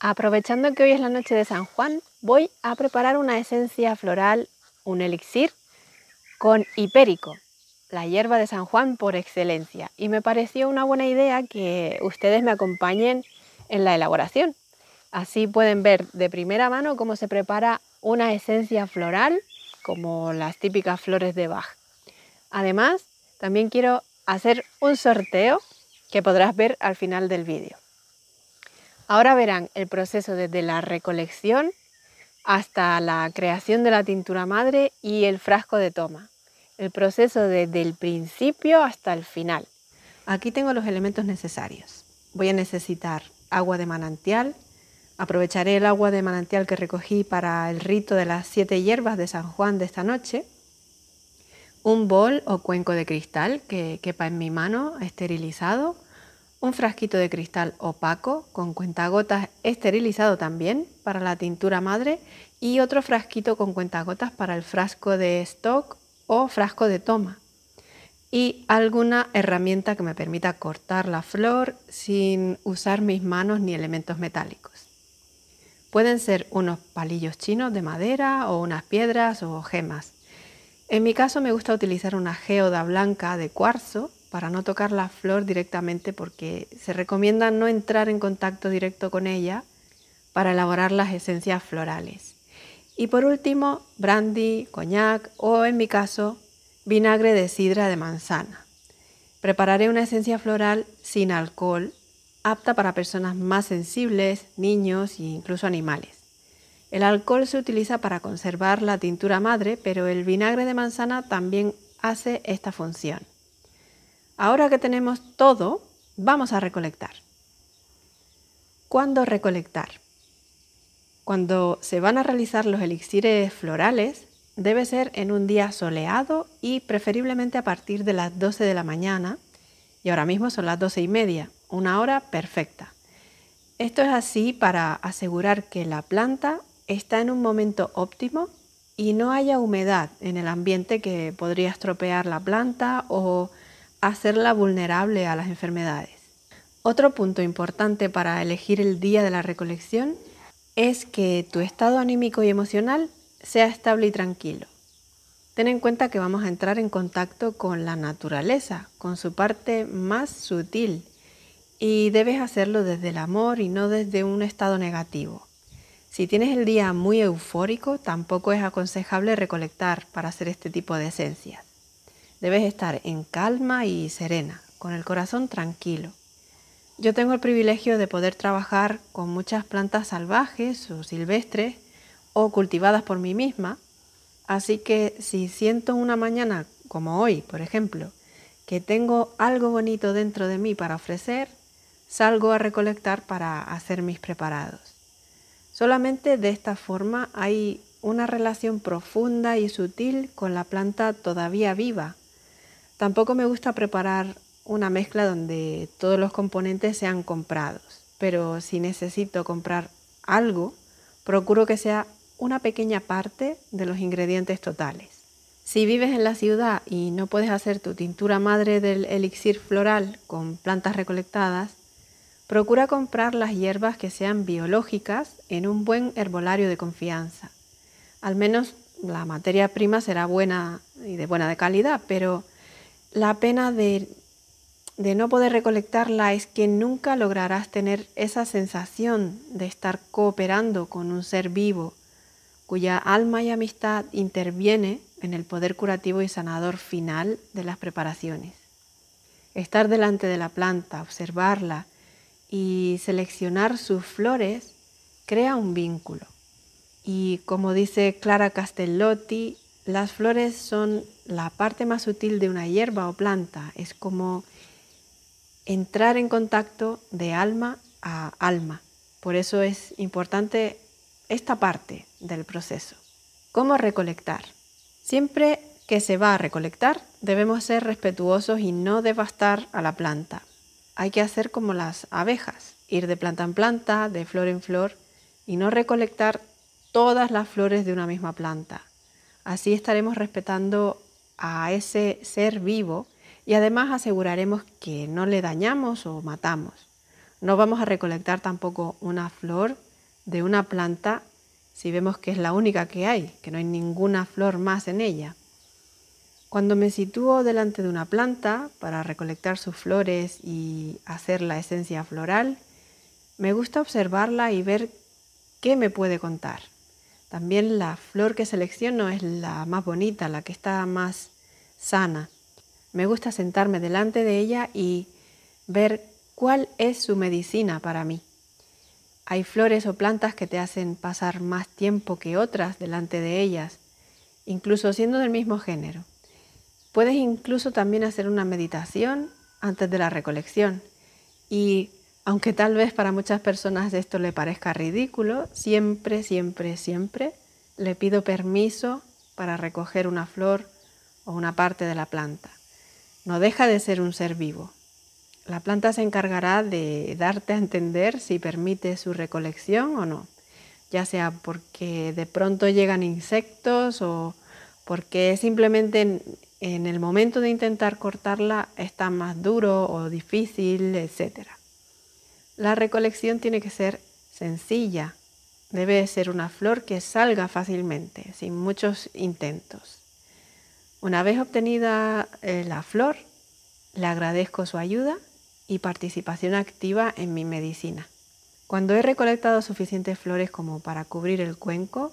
Aprovechando que hoy es la noche de San Juan, voy a preparar una esencia floral, un elixir, con hipérico, la hierba de San Juan por excelencia. Y me pareció una buena idea que ustedes me acompañen en la elaboración. Así pueden ver de primera mano cómo se prepara una esencia floral, como las típicas flores de Bach. Además, también quiero hacer un sorteo que podrás ver al final del vídeo. Ahora verán el proceso desde la recolección hasta la creación de la tintura madre y el frasco de toma. El proceso desde el principio hasta el final. Aquí tengo los elementos necesarios. Voy a necesitar agua de manantial. Aprovecharé el agua de manantial que recogí para el rito de las siete hierbas de San Juan de esta noche. Un bol o cuenco de cristal que quepa en mi mano, esterilizado un frasquito de cristal opaco con cuentagotas esterilizado también para la tintura madre y otro frasquito con cuentagotas para el frasco de stock o frasco de toma y alguna herramienta que me permita cortar la flor sin usar mis manos ni elementos metálicos. Pueden ser unos palillos chinos de madera o unas piedras o gemas. En mi caso me gusta utilizar una geoda blanca de cuarzo para no tocar la flor directamente porque se recomienda no entrar en contacto directo con ella para elaborar las esencias florales. Y por último, brandy, coñac o en mi caso, vinagre de sidra de manzana. Prepararé una esencia floral sin alcohol, apta para personas más sensibles, niños e incluso animales. El alcohol se utiliza para conservar la tintura madre, pero el vinagre de manzana también hace esta función. Ahora que tenemos todo, vamos a recolectar. ¿Cuándo recolectar? Cuando se van a realizar los elixires florales, debe ser en un día soleado y preferiblemente a partir de las 12 de la mañana. Y ahora mismo son las 12 y media, una hora perfecta. Esto es así para asegurar que la planta está en un momento óptimo y no haya humedad en el ambiente que podría estropear la planta o hacerla vulnerable a las enfermedades. Otro punto importante para elegir el día de la recolección es que tu estado anímico y emocional sea estable y tranquilo. Ten en cuenta que vamos a entrar en contacto con la naturaleza, con su parte más sutil, y debes hacerlo desde el amor y no desde un estado negativo. Si tienes el día muy eufórico, tampoco es aconsejable recolectar para hacer este tipo de esencias. Debes estar en calma y serena, con el corazón tranquilo. Yo tengo el privilegio de poder trabajar con muchas plantas salvajes o silvestres o cultivadas por mí misma, así que si siento una mañana como hoy, por ejemplo, que tengo algo bonito dentro de mí para ofrecer, salgo a recolectar para hacer mis preparados. Solamente de esta forma hay una relación profunda y sutil con la planta todavía viva Tampoco me gusta preparar una mezcla donde todos los componentes sean comprados, pero si necesito comprar algo, procuro que sea una pequeña parte de los ingredientes totales. Si vives en la ciudad y no puedes hacer tu tintura madre del elixir floral con plantas recolectadas, procura comprar las hierbas que sean biológicas en un buen herbolario de confianza. Al menos la materia prima será buena y de buena de calidad, pero la pena de, no poder recolectarla es que nunca lograrás tener esa sensación de estar cooperando con un ser vivo cuya alma y amistad interviene en el poder curativo y sanador final de las preparaciones. Estar delante de la planta, observarla y seleccionar sus flores crea un vínculo. Y como dice Clara Castellotti, las flores son la parte más sutil de una hierba o planta, es como entrar en contacto de alma a alma. Por eso es importante esta parte del proceso. ¿Cómo recolectar? Siempre que se va a recolectar, debemos ser respetuosos y no devastar a la planta. Hay que hacer como las abejas, ir de planta en planta, de flor en flor, y no recolectar todas las flores de una misma planta. Así estaremos respetando a ese ser vivo y además aseguraremos que no le dañamos o matamos. No vamos a recolectar tampoco una flor de una planta si vemos que es la única que hay, que no hay ninguna flor más en ella. Cuando me sitúo delante de una planta para recolectar sus flores y hacer la esencia floral, me gusta observarla y ver qué me puede contar. También la flor que selecciono es la más bonita, la que está más sana. Me gusta sentarme delante de ella y ver cuál es su medicina para mí. Hay flores o plantas que te hacen pasar más tiempo que otras delante de ellas, incluso siendo del mismo género. Puedes incluso también hacer una meditación antes de la recolección y aunque tal vez para muchas personas esto le parezca ridículo, siempre, siempre, siempre le pido permiso para recoger una flor o una parte de la planta. No deja de ser un ser vivo. La planta se encargará de darte a entender si permite su recolección o no, ya sea porque de pronto llegan insectos o porque simplemente en, en el momento de intentar cortarla está más duro o difícil, etcétera. La recolección tiene que ser sencilla. Debe ser una flor que salga fácilmente, sin muchos intentos. Una vez obtenida eh, la flor, le agradezco su ayuda y participación activa en mi medicina. Cuando he recolectado suficientes flores como para cubrir el cuenco,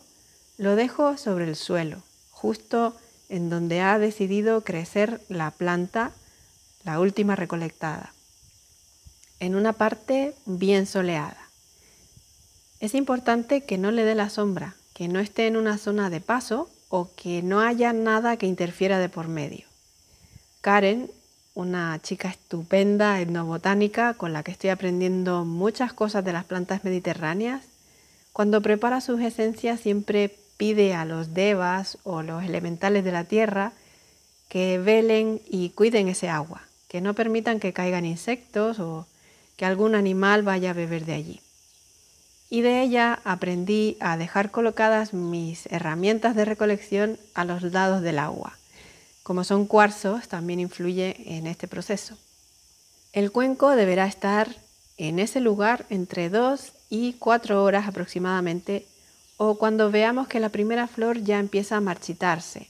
lo dejo sobre el suelo, justo en donde ha decidido crecer la planta, la última recolectada en una parte bien soleada. Es importante que no le dé la sombra, que no esté en una zona de paso o que no haya nada que interfiera de por medio. Karen, una chica estupenda etnobotánica con la que estoy aprendiendo muchas cosas de las plantas mediterráneas, cuando prepara sus esencias siempre pide a los devas o los elementales de la tierra que velen y cuiden ese agua, que no permitan que caigan insectos o que algún animal vaya a beber de allí. Y de ella aprendí a dejar colocadas mis herramientas de recolección a los lados del agua. Como son cuarzos, también influye en este proceso. El cuenco deberá estar en ese lugar entre 2 y 4 horas aproximadamente o cuando veamos que la primera flor ya empieza a marchitarse.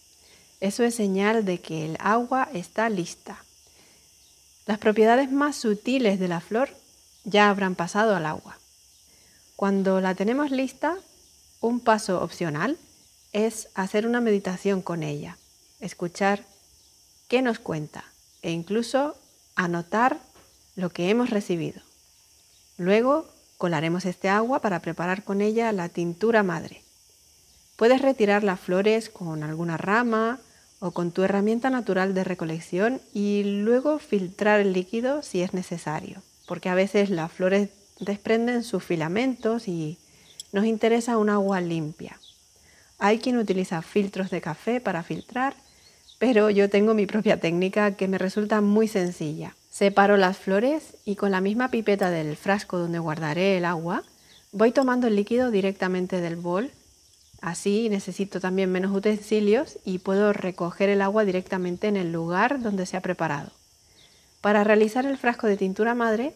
Eso es señal de que el agua está lista. Las propiedades más sutiles de la flor ya habrán pasado al agua. Cuando la tenemos lista, un paso opcional es hacer una meditación con ella, escuchar qué nos cuenta e incluso anotar lo que hemos recibido. Luego colaremos este agua para preparar con ella la tintura madre. Puedes retirar las flores con alguna rama o con tu herramienta natural de recolección y luego filtrar el líquido si es necesario, porque a veces las flores desprenden sus filamentos y nos interesa un agua limpia. Hay quien utiliza filtros de café para filtrar, pero yo tengo mi propia técnica que me resulta muy sencilla. Separo las flores y con la misma pipeta del frasco donde guardaré el agua, voy tomando el líquido directamente del bol Así necesito también menos utensilios y puedo recoger el agua directamente en el lugar donde se ha preparado. Para realizar el frasco de tintura madre,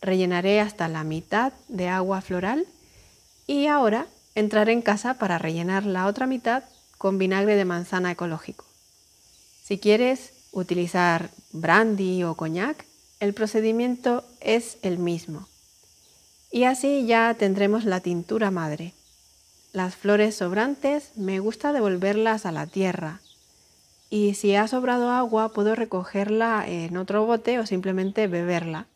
rellenaré hasta la mitad de agua floral y ahora entraré en casa para rellenar la otra mitad con vinagre de manzana ecológico. Si quieres utilizar brandy o coñac, el procedimiento es el mismo. Y así ya tendremos la tintura madre. Las flores sobrantes me gusta devolverlas a la tierra. Y si ha sobrado agua, puedo recogerla en otro bote o simplemente beberla.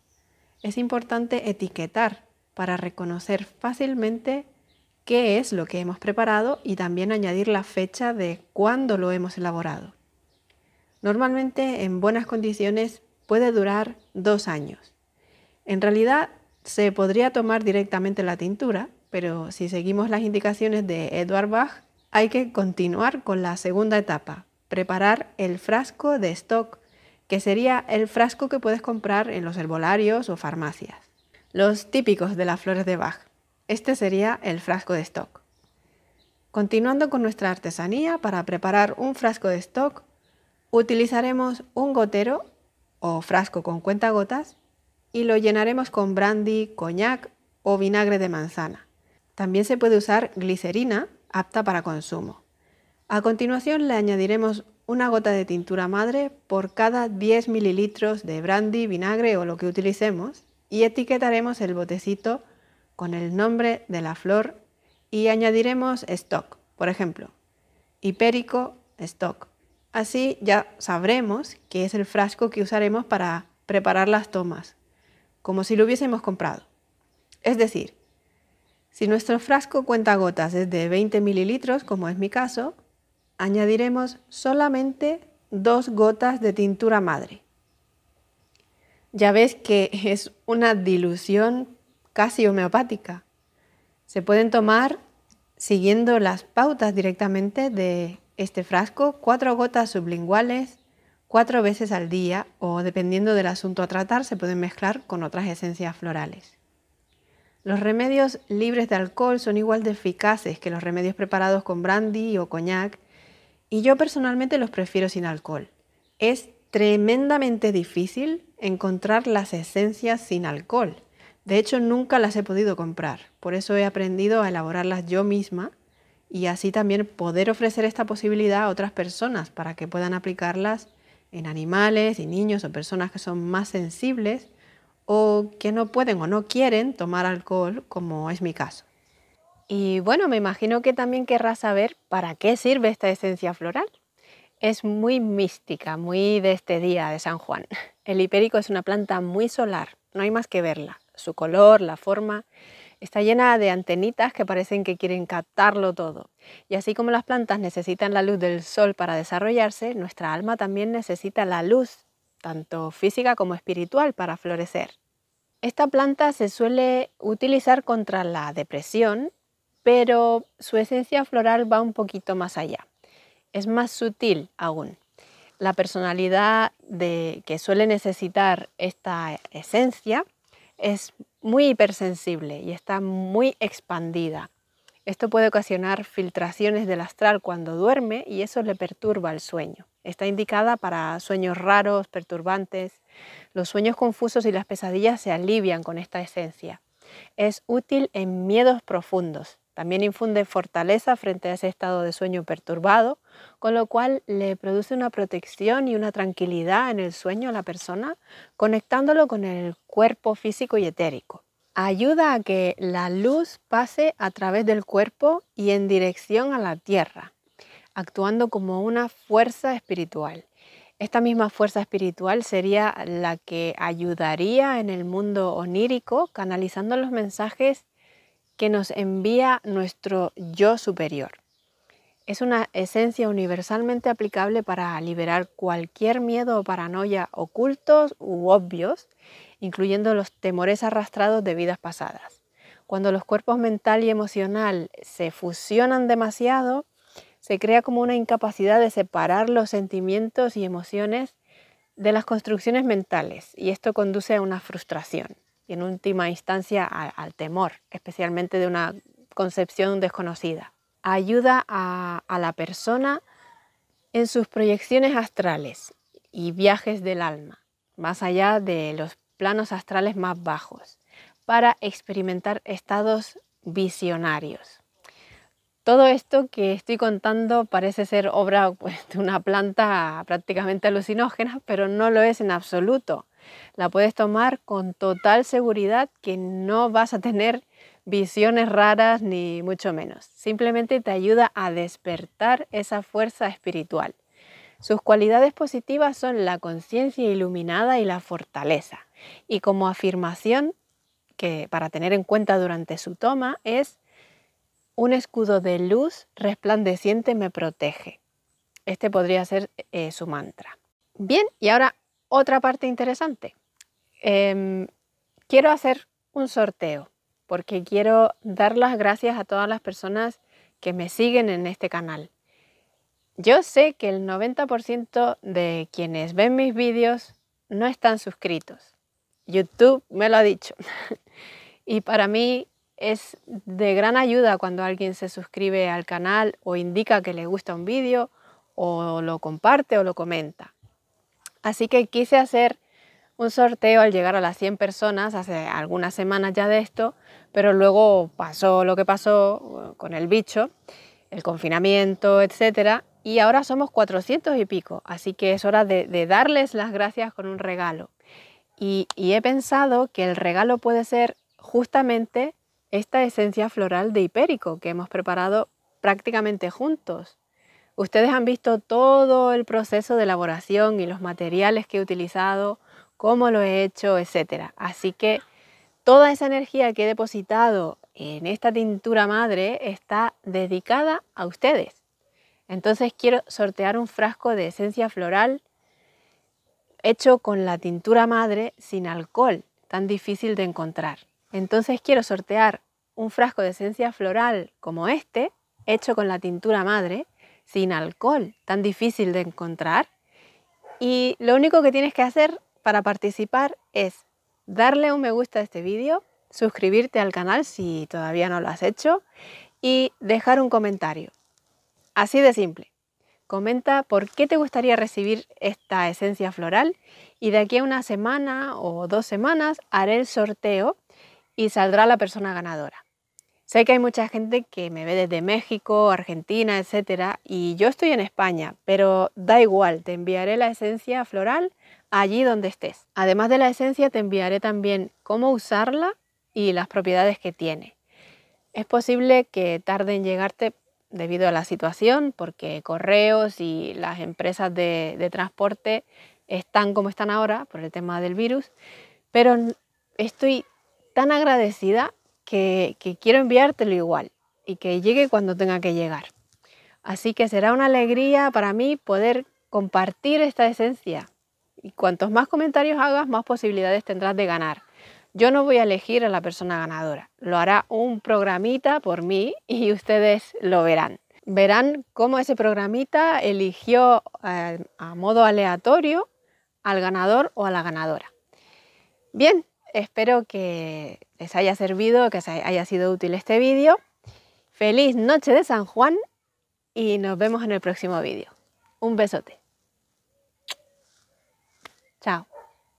Es importante etiquetar para reconocer fácilmente qué es lo que hemos preparado y también añadir la fecha de cuándo lo hemos elaborado. Normalmente en buenas condiciones puede durar dos años. En realidad se podría tomar directamente la tintura, pero si seguimos las indicaciones de Edward Bach, hay que continuar con la segunda etapa, preparar el frasco de stock, que sería el frasco que puedes comprar en los herbolarios o farmacias. Los típicos de las flores de Bach. Este sería el frasco de stock. Continuando con nuestra artesanía, para preparar un frasco de stock, utilizaremos un gotero o frasco con cuenta gotas y lo llenaremos con brandy, coñac o vinagre de manzana. También se puede usar glicerina, apta para consumo. A continuación le añadiremos una gota de tintura madre por cada 10 mililitros de brandy, vinagre o lo que utilicemos y etiquetaremos el botecito con el nombre de la flor y añadiremos stock, por ejemplo, hipérico stock. Así ya sabremos que es el frasco que usaremos para preparar las tomas, como si lo hubiésemos comprado. Es decir, si nuestro frasco cuenta gotas es de 20 mililitros, como es mi caso, añadiremos solamente dos gotas de tintura madre. Ya ves que es una dilución casi homeopática. Se pueden tomar siguiendo las pautas directamente de este frasco, cuatro gotas sublinguales cuatro veces al día o dependiendo del asunto a tratar se pueden mezclar con otras esencias florales. Los remedios libres de alcohol son igual de eficaces que los remedios preparados con brandy o coñac y yo personalmente los prefiero sin alcohol. Es tremendamente difícil encontrar las esencias sin alcohol. De hecho, nunca las he podido comprar. Por eso he aprendido a elaborarlas yo misma y así también poder ofrecer esta posibilidad a otras personas para que puedan aplicarlas en animales y niños o personas que son más sensibles o que no pueden o no quieren tomar alcohol, como es mi caso. Y bueno, me imagino que también querrás saber para qué sirve esta esencia floral. Es muy mística, muy de este día de San Juan. El hipérico es una planta muy solar, no hay más que verla. Su color, la forma, está llena de antenitas que parecen que quieren captarlo todo. Y así como las plantas necesitan la luz del sol para desarrollarse, nuestra alma también necesita la luz tanto física como espiritual, para florecer. Esta planta se suele utilizar contra la depresión, pero su esencia floral va un poquito más allá. Es más sutil aún. La personalidad de, que suele necesitar esta esencia es muy hipersensible y está muy expandida. Esto puede ocasionar filtraciones del astral cuando duerme y eso le perturba el sueño. Está indicada para sueños raros, perturbantes. Los sueños confusos y las pesadillas se alivian con esta esencia. Es útil en miedos profundos. También infunde fortaleza frente a ese estado de sueño perturbado, con lo cual le produce una protección y una tranquilidad en el sueño a la persona, conectándolo con el cuerpo físico y etérico. Ayuda a que la luz pase a través del cuerpo y en dirección a la tierra actuando como una fuerza espiritual. Esta misma fuerza espiritual sería la que ayudaría en el mundo onírico canalizando los mensajes que nos envía nuestro yo superior. Es una esencia universalmente aplicable para liberar cualquier miedo o paranoia ocultos u obvios, incluyendo los temores arrastrados de vidas pasadas. Cuando los cuerpos mental y emocional se fusionan demasiado, se crea como una incapacidad de separar los sentimientos y emociones de las construcciones mentales y esto conduce a una frustración y en última instancia al, temor, especialmente de una concepción desconocida. Ayuda a la persona en sus proyecciones astrales y viajes del alma, más allá de los planos astrales más bajos, para experimentar estados visionarios todo esto que estoy contando parece ser obra pues, de una planta prácticamente alucinógena, pero no lo es en absoluto. La puedes tomar con total seguridad que no vas a tener visiones raras ni mucho menos. Simplemente te ayuda a despertar esa fuerza espiritual. Sus cualidades positivas son la conciencia iluminada y la fortaleza. Y como afirmación que para tener en cuenta durante su toma es un escudo de luz resplandeciente me protege. Este podría ser eh, su mantra. Bien, y ahora otra parte interesante. Em, quiero hacer un sorteo porque quiero dar las gracias a todas las personas que me siguen en este canal. Yo sé que el 90% de quienes ven mis vídeos no están suscritos. YouTube me lo ha dicho. y para mí es de gran ayuda cuando alguien se suscribe al canal o indica que le gusta un vídeo o lo comparte o lo comenta. Así que quise hacer un sorteo al llegar a las 100 personas, hace algunas semanas ya de esto, pero luego pasó lo que pasó eh, con el bicho, el confinamiento, etc. y ahora somos 400 y pico, así que es hora de, darles las gracias con un regalo. y, he pensado que el regalo puede ser justamente esta esencia floral de hipérico que hemos preparado prácticamente juntos. Ustedes han visto todo el proceso de elaboración y los materiales que he utilizado, cómo lo he hecho, etc. Así que toda esa energía que he depositado en esta tintura madre está dedicada a ustedes. Entonces quiero sortear un frasco de esencia floral hecho con la tintura madre sin alcohol, tan difícil de encontrar. Entonces quiero sortear un frasco de esencia floral como este, hecho con la tintura madre, sin alcohol, tan difícil de encontrar. Y lo único que tienes que hacer para participar es darle un me gusta a este vídeo, suscribirte al canal si todavía no lo has hecho y dejar un comentario. Así de simple. Comenta por qué te gustaría recibir esta esencia floral y de aquí a una semana o dos semanas haré el sorteo y saldrá la persona ganadora. Sé que hay mucha gente que me ve desde México, Argentina, etcétera, y yo estoy en España, pero da igual, te enviaré la esencia floral allí donde estés. Además de la esencia, te enviaré también cómo usarla y las propiedades que tiene. Es posible que tarde en llegarte debido a la situación, porque correos y las empresas de, de transporte están como están ahora por el tema del virus, pero estoy tan agradecida que, quiero enviártelo igual y que llegue cuando tenga que llegar. Así que será una alegría para mí poder compartir esta esencia. Y cuantos más comentarios hagas, más posibilidades tendrás de ganar. Yo no voy a elegir a la persona ganadora. Lo hará un programita por mí y ustedes lo verán. Verán cómo ese programita eligió eh, a modo aleatorio al ganador o a la ganadora. Bien, Espero que les haya servido, que haya sido útil este vídeo. Feliz noche de San Juan y nos vemos en el próximo vídeo. Un besote.